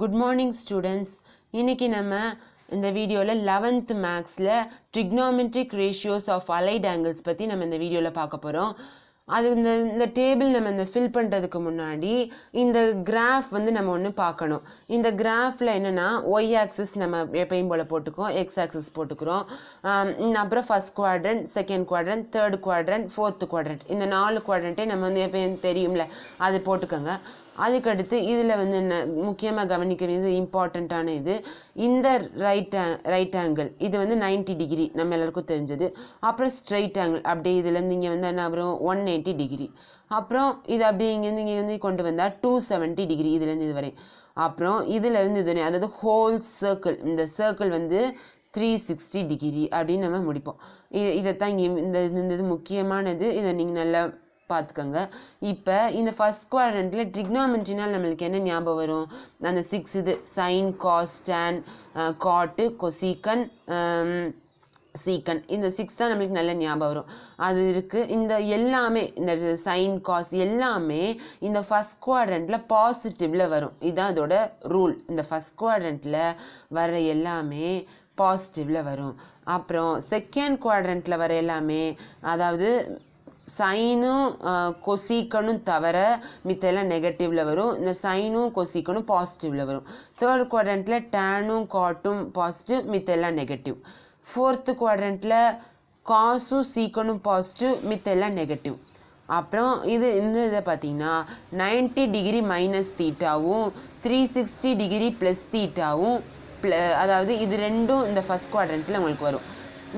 good morning students இன்றைக்கி நம்ம இந்த வீடியோவில் லெவன்த்து மேக்ஸில் trigonometric ratios of allied angles பற்றி நம்ம இந்த வீடியோவில் பார்க்க போகிறோம் அது இந்த இந்த டேபிள் நம்ம இந்த ஃபில் பண்ணுறதுக்கு முன்னாடி இந்த கிராஃப் வந்து நம்ம ஒன்று பார்க்கணும் இந்த கிராஃபில் என்னென்னா ஒய் ஆக்சிஸ் நம்ம எப்பயும் போல் போட்டுக்கோம் எக்ஸ் ஆக்சிஸ் போட்டுக்கிறோம் அப்புறம் first quadrant second quadrant third quadrant fourth quadrant இந்த நாலு குவாட்ரண்ட்டே நம்ம வந்து எப்பயும் தெரியும்ல அது போட்டுக்கோங்க அதுக்கடுத்து இதில் வந்து என்ன முக்கியமாக கவனிக்க வேண்டியது இம்பார்ட்டண்ட்டான இது இந்த ரைட் ரைட் ஆங்கிள் இது வந்து நைன்ட்டி டிகிரி நம்ம எல்லாருக்கும் தெரிஞ்சது அப்புறம் ஸ்ட்ரைட் ஆங்கிள் அப்படியே இதுலேருந்து இங்கே வந்து என்ன அப்புறம் ஒன் எயிட்டி டிகிரி அப்புறம் இது அப்படியே இங்கேருந்து இங்கே வந்து கொண்டு வந்தால் டூ செவன்ட்டி டிகிரி இதுலேருந்து இது வரையும் அப்புறம் இதுலேருந்து இது வரையும் அதாவது ஹோல் சர்க்கிள் இந்த சர்க்கிள் வந்து த்ரீ சிக்ஸ்டி டிகிரி அப்படின்னு நம்ம முடிப்போம் இதை தான் இங்கே இந்த இது முக்கியமானது இதை நீங்கள் நல்லா பார்த்துக்கோங்க இப்போ இந்த ஃபஸ்ட் குவாட்ரண்ட்டில் ட்ரிக்னாமெட்ரினால் நம்மளுக்கு என்ன ஞாபகம் வரும் அந்த சிக்ஸ் இது சைன் காஸ்டன் காட்டு கொசிக்கன் சீக்கன் இந்த சிக்ஸ் தான் நம்மளுக்கு நல்ல ஞாபகம் வரும் அது இருக்குது இந்த எல்லாமே இந்த சைன் காஸ் எல்லாமே இந்த ஃபஸ்ட் குவாட்ரண்ட்டில் பாசிட்டிவில் வரும் இதுதான் அதோட ரூல் இந்த ஃபஸ்ட் குவாட்ரண்ட்டில் வர எல்லாமே பாசிட்டிவில் வரும் அப்புறம் செகண்ட் குவாட்ரண்ட்டில் வர எல்லாமே அதாவது சைனும் கொசிக்கனும் தவிர மித்தெல்லாம் நெகட்டிவில் வரும் இந்த சைனும் கொசிக்கனும் பாசிட்டிவில் வரும் தேர்ட் குவாட்ரண்ட்டில் டேனும் காட்டும் பாசிட்டிவ் மித்தெல்லாம் நெகட்டிவ் ஃபோர்த்து குவாட்ரண்ட்டில் காசும் சீக்கனும் பாசிட்டிவ் மித்தெல்லாம் நெகட்டிவ் அப்புறம் இது இந்த இதை பார்த்தீங்கன்னா நைன்ட்டி டிகிரி மைனஸ் தீட்டாவும் த்ரீ சிக்ஸ்டி டிகிரி ப்ளஸ் தீட்டாவும் அதாவது இது ரெண்டும் இந்த ஃபஸ்ட் குவாட்ரண்ட்டில் உங்களுக்கு வரும்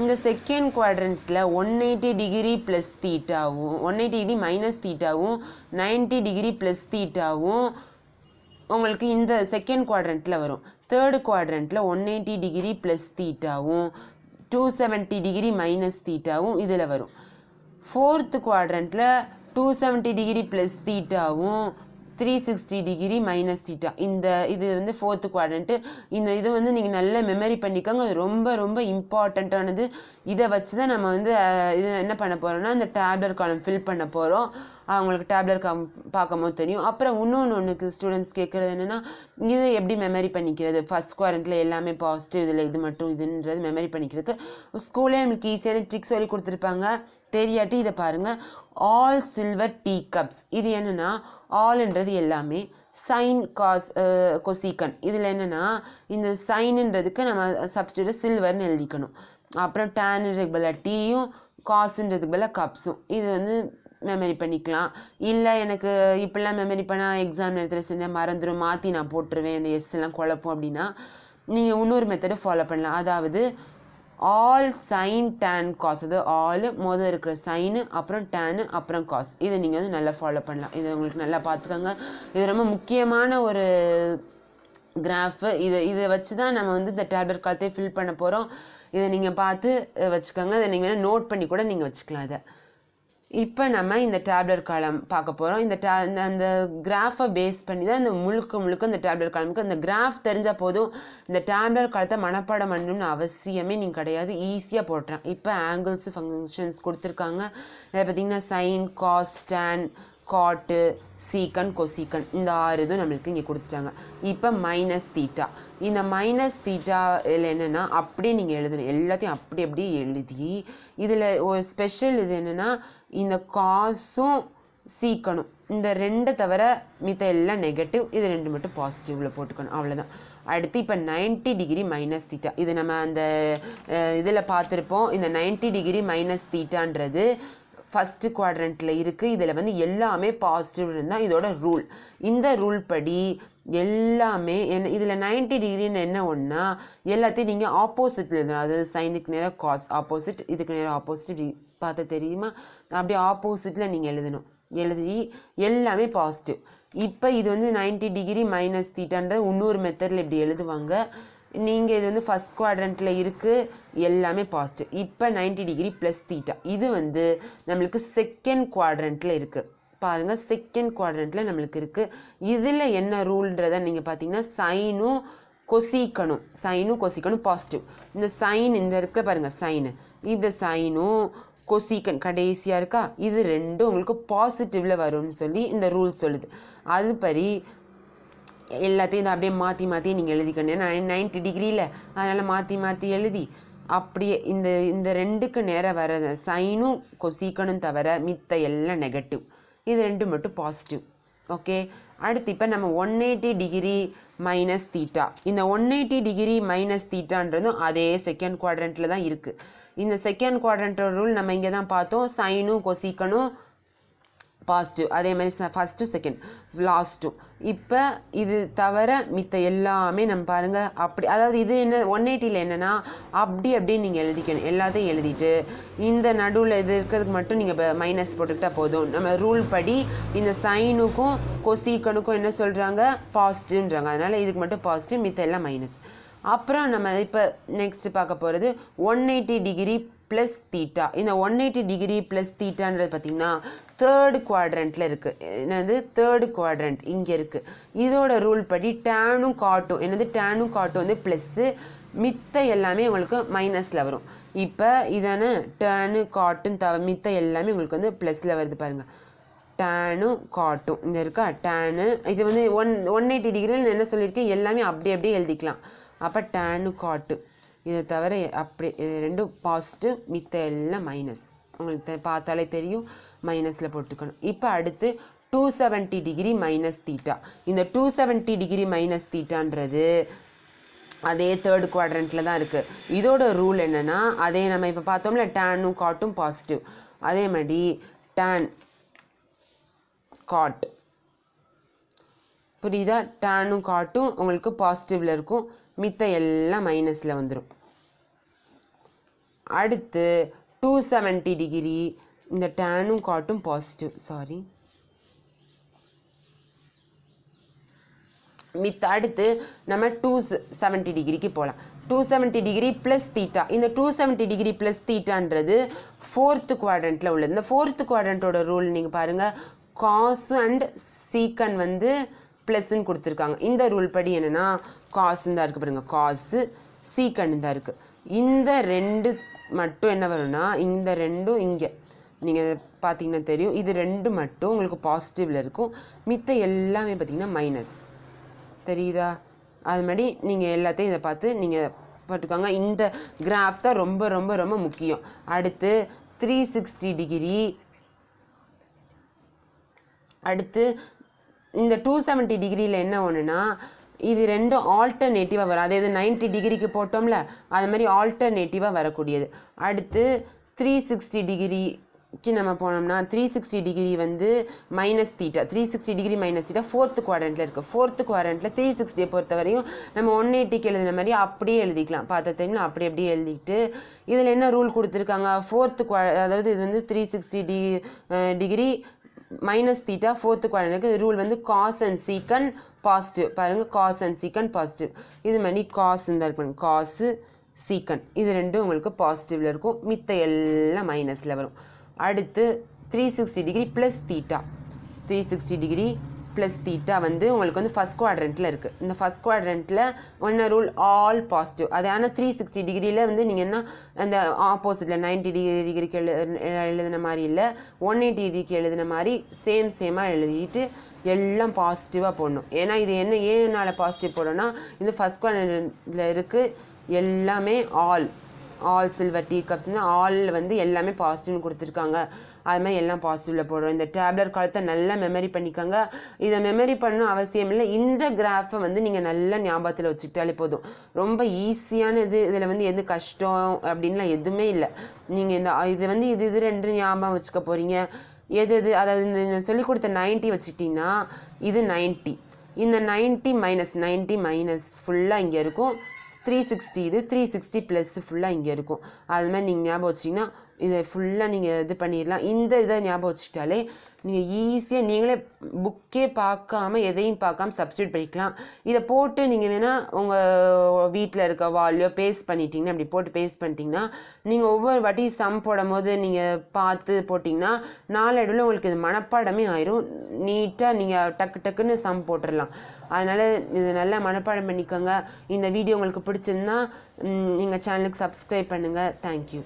இந்த செகண்ட் குவாட்ரண்ட்டில் ஒன் எயிட்டி டிகிரி ப்ளஸ் தீட்டாவும் ஒன் எயிட்டி டிகிரி மைனஸ் தீட்டாவும் நைன்ட்டி டிகிரி ப்ளஸ் தீட்டாவும் உங்களுக்கு இந்த செகண்ட் குவாட்ரண்ட்டில் வரும் தேர்டு குவாட்ரண்ட்டில் ஒன் எயிட்டி டிகிரி ப்ளஸ் தீட்டாவும் டூ செவன்ட்டி டிகிரி மைனஸ் தீட்டாவும் இதில் வரும் ஃபோர்த்து குவாட்ரண்ட்டில் டூ செவன்ட்டி டிகிரி ப்ளஸ் தீட்டாவும் three sixty degree minus theta இந்த இது வந்து ஃபோர்த்து குவாட்ரண்ட்டு இந்த இது வந்து நீங்கள் நல்லா மெமரி பண்ணிக்கோங்க அது ரொம்ப ரொம்ப இம்பார்ட்டண்ட்டானது இதை வச்சு தான் நம்ம வந்து இது என்ன பண்ண போகிறோம்னா இந்த டேப்லெட் காலம் ஃபில் பண்ண போகிறோம் அவங்களுக்கு டேப்லெட் காம் போது தெரியும் அப்புறம் இன்னொன்று ஒன்றுக்கு ஸ்டூடெண்ட்ஸ் கேட்குறது என்னென்னா இது எப்படி மெமரி பண்ணிக்கிறது ஃபஸ்ட் குவாரண்ட்டில் எல்லாமே பாசிட்டிவ் இதில் இது மட்டும் இதுன்றது மெமரி பண்ணிக்கிறதுக்கு ஸ்கூலே நமக்கு ஈஸியான ட்ரிக் சொல்லி கொடுத்துருப்பாங்க தெரியாட்டி இதை பாருங்கள் ஆல் சில்வர் டீ கப்ஸ் இது என்னென்னா ஆல்ன்றது எல்லாமே சைன் காஸ் கொசிக்கன் இதில் என்னென்னா இந்த சைனுன்றதுக்கு நம்ம சப்ஸ்டியூட்டை சில்வர்னு எழுதிக்கணும் அப்புறம் டேன்ன்றதுக்கு பதிலாக டீயும் காசுன்றதுக்கு பதிலாக கப்ஸும் இது வந்து மெமரி பண்ணிக்கலாம் இல்லை எனக்கு இப்படிலாம் மெமரி பண்ணால் எக்ஸாம் நேரத்தில் செஞ்ச மறந்துடும் மாற்றி நான் போட்டுருவேன் இந்த எஸ் எல்லாம் குழப்பம் அப்படின்னா நீங்கள் இன்னொரு மெத்தடை ஃபாலோ பண்ணலாம் அதாவது ஆல் சைன் டேன் காஸ் அது ஆல் மொதல் இருக்கிற சைனு அப்புறம் டேனு அப்புறம் காஸ் இதை நீங்கள் வந்து நல்லா ஃபாலோ பண்ணலாம் இதை உங்களுக்கு நல்லா பார்த்துக்கோங்க இது ரொம்ப முக்கியமான ஒரு கிராஃபு இதை இதை வச்சு தான் நம்ம வந்து இந்த டேப்லெட் காலத்தையே ஃபில் பண்ண போகிறோம் இதை நீங்கள் பார்த்து வச்சுக்கோங்க இதை நீங்கள் வேணால் நோட் பண்ணி கூட நீங்கள் வச்சுக்கலாம் இதை இப்போ நம்ம இந்த டேப்லெட் காலம் பார்க்க போகிறோம் இந்த டே அந்த கிராஃபை பேஸ் பண்ணி தான் இந்த முழுக்க முழுக்க இந்த டேப்லெட் காலமுக்கு அந்த கிராஃப் தெரிஞ்சால் போதும் இந்த டேப்லெட் காலத்தை மனப்பாடம் பண்ணணும்னு அவசியமே நீங்கள் கிடையாது ஈஸியாக போட்டுறேன் இப்போ ஆங்கிள்ஸு ஃபங்க்ஷன்ஸ் கொடுத்துருக்காங்க இதை பார்த்திங்கன்னா சைன் காஸ் காட்டு சீக்கன் கொசீக்கன் இந்த ஆறு இதுவும் நம்மளுக்கு இங்கே கொடுத்துட்டாங்க இப்போ மைனஸ் தீட்டா இந்த மைனஸ் தீட்டா இதில் என்னென்னா அப்படியே நீங்கள் எழுதணும் எல்லாத்தையும் அப்படி அப்படியே எழுதி இதில் ஒரு ஸ்பெஷல் இது என்னென்னா இந்த காசும் சீக்கணும் இந்த ரெண்டை தவிர மித்த எல்லாம் நெகட்டிவ் இது ரெண்டு மட்டும் பாசிட்டிவில் போட்டுக்கணும் அவ்வளோதான் அடுத்து இப்போ நைன்ட்டி டிகிரி மைனஸ் தீட்டா இது நம்ம அந்த இதில் பார்த்துருப்போம் இந்த நைன்ட்டி டிகிரி மைனஸ் தீட்டான்றது ஃபஸ்ட்டு குவாட்ரண்ட்டில் இருக்குது இதில் வந்து எல்லாமே பாசிட்டிவ் இருந்தால் இதோட ரூல் இந்த ரூல் படி எல்லாமே என்ன இதில் நைன்டி டிகிரின்னு என்ன ஒன்றா எல்லாத்தையும் நீங்கள் ஆப்போசிட்டில் எழுதணும் அது சைனுக்கு நேராக காஸ் ஆப்போசிட் இதுக்கு நேராக ஆப்போசிட் பார்த்து தெரியுமா அப்படியே ஆப்போசிட்டில் நீங்கள் எழுதணும் எழுதி எல்லாமே பாசிட்டிவ் இப்போ இது வந்து நைன்டி டிகிரி மைனஸ் தீட்டான்ற இன்னொரு மெத்தடில் இப்படி எழுதுவாங்க நீங்கள் இது வந்து ஃபஸ்ட் குவாட்ரண்ட்டில் இருக்குது எல்லாமே பாசிட்டிவ் இப்போ நைன்டி டிகிரி ப்ளஸ் தீட்டா இது வந்து நம்மளுக்கு செகண்ட் குவாட்ரண்ட்டில் இருக்குது பாருங்கள் செகண்ட் குவாட்ரண்ட்டில் நம்மளுக்கு இருக்குது இதில் என்ன ரூல்ன்றத நீங்கள் பார்த்தீங்கன்னா சைனும் கொசிக்கணும் சைனும் கொசிக்கணும் பாசிட்டிவ் இந்த சைன் இந்த இருக்க பாருங்கள் சைனு இந்த சைனும் கொசிக்கன் கடைசியாக இருக்கா இது ரெண்டும் உங்களுக்கு பாசிட்டிவில் வரும்னு சொல்லி இந்த ரூல் சொல்லுது அதுபடி எல்லாத்தையும் இதை அப்படியே மாற்றி மாற்றி நீங்கள் எழுதிக்கணும் ஏன்னா நைன்டி டிகிரியில் அதனால் மாற்றி மாற்றி எழுதி அப்படியே இந்த இந்த ரெண்டுக்கு நேராக வர சைனும் கொசிக்கணும் தவிர மித்த எல்லாம் நெகட்டிவ் இது ரெண்டு மட்டும் பாசிட்டிவ் ஓகே அடுத்து இப்போ நம்ம one eighty degree minus theta இந்த ஒன் எயிட்டி டிகிரி மைனஸ் தீட்டான்றதும் அதே செகண்ட் குவாட்ரண்ட்டில் தான் இருக்குது இந்த செகண்ட் குவாட்ரண்ட்டோட ரூல் நம்ம இங்கே தான் பார்த்தோம் சைனும் கொசிக்கணும் பாசிட்டிவ் அதே மாதிரி ஃபஸ்ட்டு செகண்ட் லாஸ்ட்டும் இப்போ இது தவிர மித்த எல்லாமே நம்ம பாருங்கள் அப்படி அதாவது இது என்ன ஒன் எயிட்டியில் என்னென்னா அப்படி அப்படியே நீங்கள் எழுதிக்கணும் எல்லாத்தையும் எழுதிட்டு இந்த நடுவில் இது இருக்கிறதுக்கு மட்டும் நீங்கள் இப்போ மைனஸ் போட்டுக்கிட்டால் போதும் நம்ம ரூல் படி இந்த சைனுக்கும் கொசிக்கனுக்கும் என்ன சொல்கிறாங்க பாசிட்டிவ்ன்றாங்க அதனால் இதுக்கு மட்டும் பாசிட்டிவ் மித்த எல்லாம் மைனஸ் அப்புறம் நம்ம இப்போ நெக்ஸ்ட்டு பார்க்க போகிறது one eighty degree plus theta இந்த ஒன் எயிட்டி டிகிரி ப்ளஸ் தீட்டான்றது பார்த்திங்கன்னா தேர்டு குவாட்ரண்ட்டில் இருக்குது என்னது தேர்டு குவாட்ரண்ட் இங்கே இருக்குது இதோட ரூல் படி டேனும் காட்டும் என்னது டேனும் காட்டும் வந்து ப்ளஸ்ஸு மித்த எல்லாமே உங்களுக்கு மைனஸில் வரும் இப்போ இதானே டேனு காட்டும் தவ மித்த எல்லாமே உங்களுக்கு வந்து ப்ளஸ்ஸில் வருது பாருங்கள் டேனும் காட்டும் இங்கே இருக்கா டேனு இது வந்து ஒன் ஒன் எயிட்டி டிகிரியில் என்ன சொல்லியிருக்கேன் எல்லாமே அப்படியே அப்படியே எழுதிக்கலாம் அப்போ டேனு காட்டு இதை தவிர அப்படி இது ரெண்டும் பாசிட்டிவ் மித்த எல்லாம் மைனஸ் உங்களுக்கு பார்த்தாலே தெரியும் மைனஸில் போட்டுக்கணும் இப்போ அடுத்து two seventy degree minus theta இந்த டூ செவன்ட்டி டிகிரி மைனஸ் தீட்டான்றது அதே தேர்ட் குவாட்ரண்ட்டில் தான் இருக்குது இதோட ரூல் என்னென்னா அதே நம்ம இப்போ பார்த்தோம்ல டேனும் காட்டும் பாசிட்டிவ் அதே மாதிரி டேன் காட் புரியுதா டேனும் காட்டும் உங்களுக்கு பாசிட்டிவில் இருக்கும் மித்த எல்லாம் மைனஸில் வந்துடும் அடுத்து டூ செவன்ட்டி டிகிரி இந்த டேனும் காட்டும் பாசிட்டிவ் சாரி மித் அடுத்து நம்ம டூ செவன்ட்டி டிகிரிக்கு போகலாம் two seventy degree plus theta இந்த டூ செவன்ட்டி டிகிரி ப்ளஸ் தீட்டான்றது ஃபோர்த்து குவாட்ரண்ட்டில் உள்ளது இந்த ஃபோர்த்து குவாட்ரண்ட்டோட ரூல் நீங்கள் பாருங்கள் காசு அண்ட் சீக்கன் வந்து ப்ளஸ்ன்னு கொடுத்துருக்காங்க இந்த ரூல் படி என்னென்னா காசுன்னு தான் இருக்குது பாருங்கள் காசு சீக்கன்னு தான் இருக்குது இந்த ரெண்டு மட்டும் என்ன வரும்னா இந்த ரெண்டும் இங்கே நீங்கள் பார்த்தீங்கன்னா தெரியும் இது ரெண்டு மட்டும் உங்களுக்கு பாசிட்டிவில் இருக்கும் மித்த எல்லாமே பார்த்திங்கன்னா மைனஸ் தெரியுதா அது மாதிரி நீங்கள் எல்லாத்தையும் இதை பார்த்து நீங்கள் பார்த்துக்கோங்க இந்த கிராஃப் தான் ரொம்ப ரொம்ப ரொம்ப முக்கியம் அடுத்து த்ரீ சிக்ஸ்டி டிகிரி அடுத்து இந்த டூ செவன்ட்டி டிகிரியில் என்ன ஒன்றுனா இது ரெண்டும் ஆல்டர்னேட்டிவாக வரும் அதாவது நைன்ட்டி டிகிரிக்கு போட்டோம்ல அது மாதிரி ஆல்டர்னேட்டிவாக வரக்கூடியது அடுத்து த்ரீ சிக்ஸ்டி டிகிரி க்கு நம்ம போனோம்னா த்ரீ சிக்ஸ்டி டிகிரி வந்து minus theta three sixty degree minus theta fourth குவாரண்ட்டில் இருக்குது ஃபோர்த்து குவாரண்ட்டில் த்ரீ சிக்ஸ்டியை பொறுத்த வரையும் நம்ம ஒன் எயிட்டிக்கு எழுதின மாதிரி அப்படியே எழுதிக்கலாம் பார்த்த டைமில் அப்படி அப்படியே எழுதிக்கிட்டு இதில் என்ன ரூல் கொடுத்துருக்காங்க ஃபோர்த்து குவா அதாவது இது வந்து த்ரீ சிக்ஸ்டி டி டிகிரி மைனஸ் தீட்டா ஃபோர்த்து குவாட்ரனுக்கு ரூல் வந்து காஸ் அண்ட் சீக்கன் பாசிட்டிவ் பாருங்கள் காஸ் அண்ட் சீக்கன் பாசிட்டிவ் இது மாதிரி காஸ் இருந்தால் இருக்கும் காசு சீக்கன் இது ரெண்டும் உங்களுக்கு பாசிட்டிவில் இருக்கும் மித்த எல்லாம் மைனஸில் வரும் அடுத்து three sixty degree plus theta three sixty degree plus theta வந்து உங்களுக்கு வந்து ஃபஸ்ட் குவாட்ரண்ட்டில் இருக்குது இந்த ஃபஸ்ட் குவாட்ரண்ட்டில் ஒன்னர் ரூல் ஆல் பாசிட்டிவ் அது ஆனால் த்ரீ சிக்ஸ்டி டிகிரியில் வந்து நீங்கள் என்ன அந்த ஆப்போசிட்டில் நைன்டி டிகிரி டிகிரிக்கு எழு எழுதின மாதிரி இல்லை ஒன் எயிட்டி டிகிரிக்கு எழுதின மாதிரி சேம் சேமாக எழுதிட்டு எல்லாம் பாசிட்டிவாக போடணும் ஏன்னா இது என்ன ஏன் பாசிட்டிவ் போடணும்னா இந்த ஃபஸ்ட் குவாட்ரண்ட்டில் இருக்குது எல்லாமே ஆல் ஆல் சில்வர் டீ கப்ஸ்னு ஆல் வந்து எல்லாமே பாசிட்டிவ்னு கொடுத்துருக்காங்க அது மாதிரி எல்லாம் பாசிட்டிவில் போடுறோம் இந்த டேப்லெட் காலத்தை நல்லா மெமரி பண்ணிக்கோங்க இதை மெமரி பண்ணணும் அவசியம் இல்லை இந்த கிராஃபை வந்து நீங்கள் நல்லா ஞாபகத்தில் வச்சுக்கிட்டாலே போதும் ரொம்ப ஈஸியான இது இதில் வந்து எது கஷ்டம் அப்படின்லாம் எதுவுமே இல்லை நீங்கள் இந்த இது வந்து இது இது ரெண்டு ஞாபகம் வச்சுக்க போகிறீங்க எது எது அதாவது இந்த சொல்லிக் கொடுத்த நைன்ட்டி வச்சுட்டிங்கன்னா இது நைன்ட்டி இந்த நைன்ட்டி மைனஸ் நைன்ட்டி மைனஸ் ஃபுல்லாக இங்கே இருக்கும் த்ரீ சிக்ஸ்டி இது த்ரீ சிக்ஸ்டி ப்ளஸ் ஃபுல்லாக இங்கே இருக்கும் அது மாதிரி நீங்கள் ஞாபகம் வச்சிங்கன்னா இதை ஃபுல்லாக நீங்கள் இது பண்ணிடலாம் இந்த இதை ஞாபகம் வச்சுட்டாலே நீங்கள் ஈஸியாக நீங்களே புக்கே பார்க்காம எதையும் பார்க்காம சப்ஸ்டியூட் பண்ணிக்கலாம் இதை போட்டு நீங்கள் வேணால் உங்கள் வீட்டில் இருக்க வால்லையோ பேஸ்ட் பண்ணிட்டீங்கன்னா அப்படி போட்டு பேஸ்ட் பண்ணிட்டீங்கன்னா நீங்கள் ஒவ்வொரு வாட்டி சம் போடும் போது நீங்கள் பார்த்து போட்டிங்கன்னா நாளடைவில் உங்களுக்கு இது மனப்பாடமே ஆயிரும் நீட்டாக நீங்கள் டக்கு டக்குன்னு சம் போட்டுடலாம் அதனால் இது நல்லா மனப்பாடம் பண்ணிக்கோங்க இந்த வீடியோ உங்களுக்கு பிடிச்சிருந்தா எங்கள் சேனலுக்கு சப்ஸ்கிரைப் பண்ணுங்கள் தேங்க்யூ